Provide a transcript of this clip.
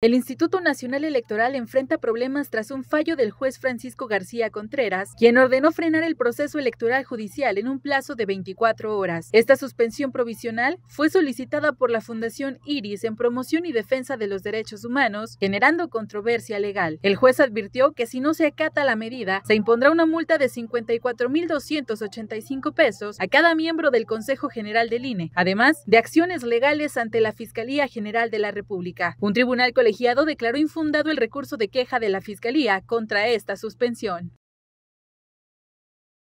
El Instituto Nacional Electoral enfrenta problemas tras un fallo del juez Francisco García Contreras, quien ordenó frenar el proceso electoral judicial en un plazo de 24 horas. Esta suspensión provisional fue solicitada por la Fundación Iris en promoción y defensa de los derechos humanos, generando controversia legal. El juez advirtió que si no se acata la medida, se impondrá una multa de 54.285 pesos a cada miembro del Consejo General del INE, además de acciones legales ante la Fiscalía General de la República. Un tribunal colectivo colegiado declaró infundado el recurso de queja de la Fiscalía contra esta suspensión.